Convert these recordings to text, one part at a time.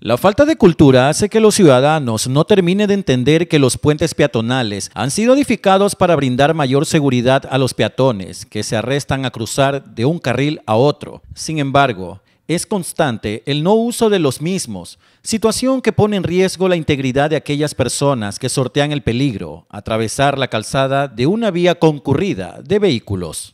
La falta de cultura hace que los ciudadanos no terminen de entender que los puentes peatonales han sido edificados para brindar mayor seguridad a los peatones que se arrestan a cruzar de un carril a otro. Sin embargo, es constante el no uso de los mismos, situación que pone en riesgo la integridad de aquellas personas que sortean el peligro, atravesar la calzada de una vía concurrida de vehículos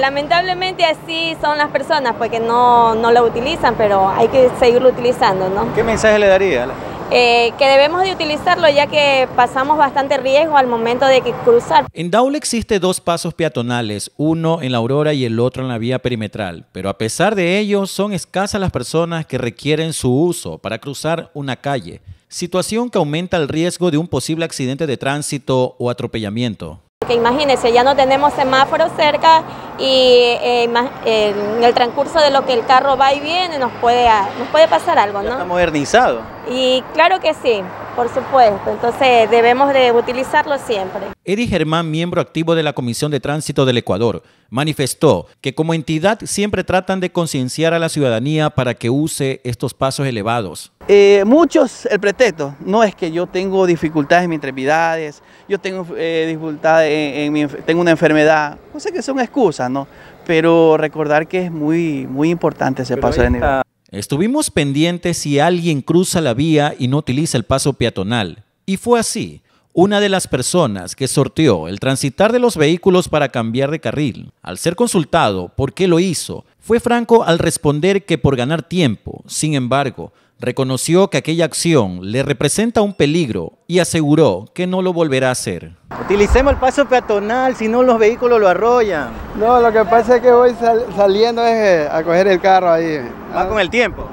lamentablemente así son las personas, porque no, no lo utilizan, pero hay que seguirlo utilizando, ¿no? ¿Qué mensaje le daría? Eh, que debemos de utilizarlo ya que pasamos bastante riesgo al momento de cruzar. En Daule existe dos pasos peatonales, uno en la Aurora y el otro en la vía perimetral, pero a pesar de ello son escasas las personas que requieren su uso para cruzar una calle, situación que aumenta el riesgo de un posible accidente de tránsito o atropellamiento imagínense, ya no tenemos semáforos cerca y eh, en el transcurso de lo que el carro va y viene nos puede, nos puede pasar algo, ¿no? está modernizado. Y claro que sí. Por supuesto, entonces debemos de utilizarlo siempre. Eddie Germán, miembro activo de la Comisión de Tránsito del Ecuador, manifestó que como entidad siempre tratan de concienciar a la ciudadanía para que use estos pasos elevados. Eh, muchos, el pretexto, no es que yo tengo dificultades en mis extremidades, yo tengo eh, dificultades en, mi, tengo una enfermedad, no sé que son excusas, ¿no? Pero recordar que es muy, muy importante ese paso de nivel. Estuvimos pendientes si alguien cruza la vía y no utiliza el paso peatonal. Y fue así. Una de las personas que sorteó el transitar de los vehículos para cambiar de carril, al ser consultado por qué lo hizo, fue franco al responder que por ganar tiempo. Sin embargo, Reconoció que aquella acción le representa un peligro y aseguró que no lo volverá a hacer. Utilicemos el paso peatonal, si no los vehículos lo arrollan. No, lo que pasa es que voy saliendo es eh, a coger el carro ahí. Va con el tiempo.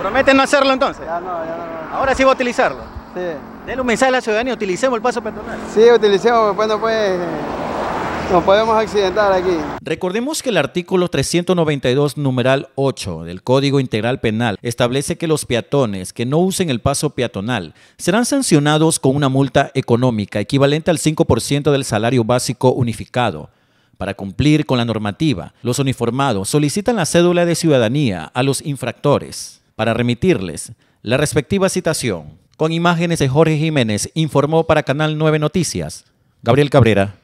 Prometen no hacerlo entonces? Ya no, ya no. Ahora sí va a utilizarlo. Sí. Denle un mensaje a la ciudadanía, utilicemos el paso peatonal. Sí, utilicemos, cuando pues, no puede eh, nos podemos accidentar aquí. Recordemos que el artículo 392, numeral 8 del Código Integral Penal establece que los peatones que no usen el paso peatonal serán sancionados con una multa económica equivalente al 5% del salario básico unificado. Para cumplir con la normativa, los uniformados solicitan la cédula de ciudadanía a los infractores para remitirles la respectiva citación. Con imágenes de Jorge Jiménez, informó para Canal 9 Noticias, Gabriel Cabrera.